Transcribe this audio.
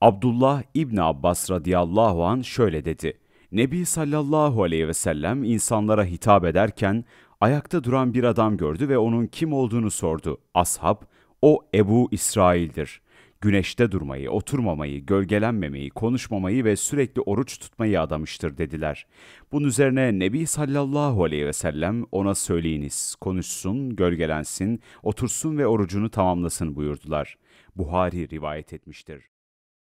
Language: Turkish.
Abdullah İbni Abbas radıyallahu an şöyle dedi. Nebi sallallahu aleyhi ve sellem insanlara hitap ederken ayakta duran bir adam gördü ve onun kim olduğunu sordu. Ashab, o Ebu İsrail'dir. Güneşte durmayı, oturmamayı, gölgelenmemeyi, konuşmamayı ve sürekli oruç tutmayı adamıştır dediler. Bunun üzerine Nebi sallallahu aleyhi ve sellem ona söyleyiniz, konuşsun, gölgelensin, otursun ve orucunu tamamlasın buyurdular. Buhari rivayet etmiştir.